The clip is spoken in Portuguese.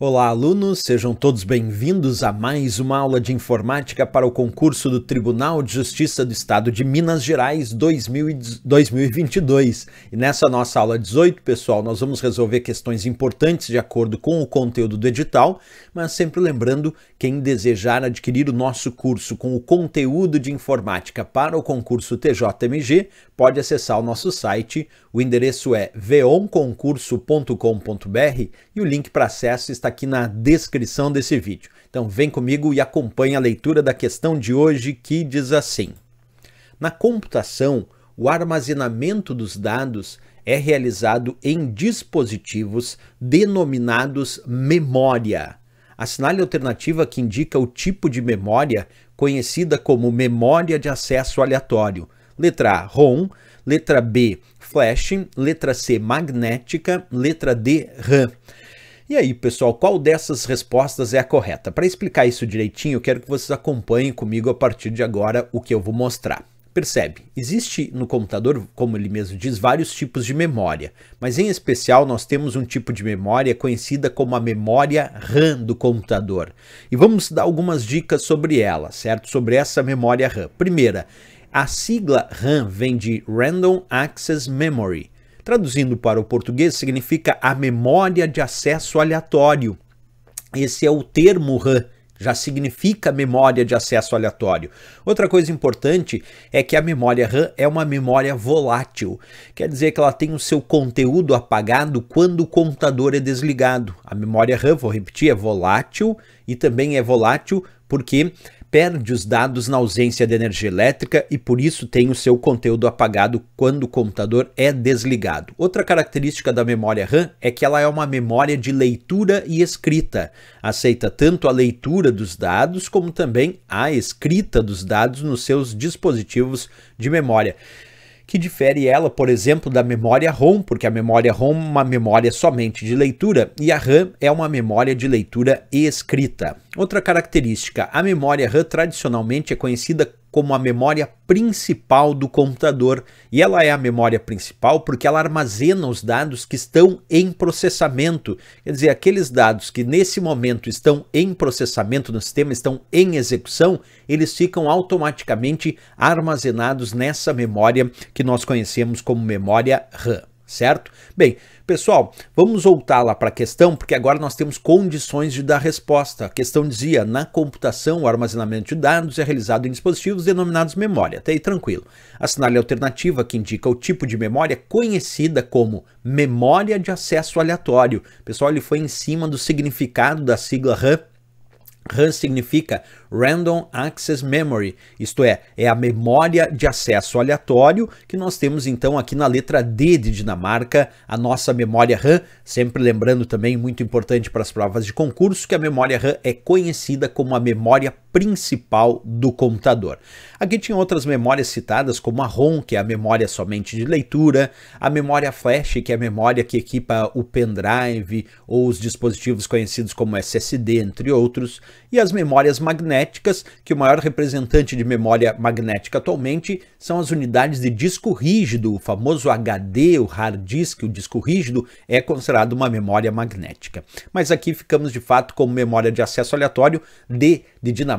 Olá, alunos, sejam todos bem-vindos a mais uma aula de informática para o concurso do Tribunal de Justiça do Estado de Minas Gerais 2022. E nessa nossa aula 18, pessoal, nós vamos resolver questões importantes de acordo com o conteúdo do edital, mas sempre lembrando quem desejar adquirir o nosso curso com o conteúdo de informática para o concurso TJMG pode acessar o nosso site. O endereço é veonconcurso.com.br e o link para acesso está aqui na descrição desse vídeo. Então vem comigo e acompanhe a leitura da questão de hoje que diz assim: Na computação, o armazenamento dos dados é realizado em dispositivos denominados memória. Assinale a alternativa que indica o tipo de memória, conhecida como memória de acesso aleatório, Letra A, ROM. Letra B, flash. Letra C, magnética. Letra D, RAM. E aí, pessoal, qual dessas respostas é a correta? Para explicar isso direitinho, eu quero que vocês acompanhem comigo a partir de agora o que eu vou mostrar. Percebe, existe no computador, como ele mesmo diz, vários tipos de memória, mas em especial nós temos um tipo de memória conhecida como a memória RAM do computador. E vamos dar algumas dicas sobre ela, certo? Sobre essa memória RAM. Primeira, a sigla RAM vem de Random Access Memory. Traduzindo para o português, significa a memória de acesso aleatório. Esse é o termo RAM já significa memória de acesso aleatório. Outra coisa importante é que a memória RAM é uma memória volátil, quer dizer que ela tem o seu conteúdo apagado quando o computador é desligado. A memória RAM, vou repetir, é volátil e também é volátil porque perde os dados na ausência de energia elétrica e por isso tem o seu conteúdo apagado quando o computador é desligado. Outra característica da memória RAM é que ela é uma memória de leitura e escrita. Aceita tanto a leitura dos dados como também a escrita dos dados nos seus dispositivos de memória que difere ela, por exemplo, da memória ROM, porque a memória ROM é uma memória somente de leitura e a RAM é uma memória de leitura e escrita. Outra característica, a memória RAM tradicionalmente é conhecida como a memória principal do computador. E ela é a memória principal porque ela armazena os dados que estão em processamento. Quer dizer, aqueles dados que nesse momento estão em processamento no sistema, estão em execução, eles ficam automaticamente armazenados nessa memória que nós conhecemos como memória RAM certo? Bem, pessoal, vamos voltar lá para a questão, porque agora nós temos condições de dar resposta. A questão dizia: na computação, o armazenamento de dados é realizado em dispositivos denominados memória. Até tá aí, tranquilo. Assinale a alternativa que indica o tipo de memória é conhecida como memória de acesso aleatório. Pessoal, ele foi em cima do significado da sigla RAM RAM significa Random Access Memory, isto é, é a memória de acesso aleatório que nós temos então aqui na letra D de Dinamarca, a nossa memória RAM, sempre lembrando também, muito importante para as provas de concurso, que a memória RAM é conhecida como a memória principal do computador. Aqui tinha outras memórias citadas, como a ROM, que é a memória somente de leitura, a memória flash, que é a memória que equipa o pendrive ou os dispositivos conhecidos como SSD, entre outros, e as memórias magnéticas, que o maior representante de memória magnética atualmente são as unidades de disco rígido, o famoso HD, o hard disk, o disco rígido é considerado uma memória magnética. Mas aqui ficamos de fato como memória de acesso aleatório D de Dinamarca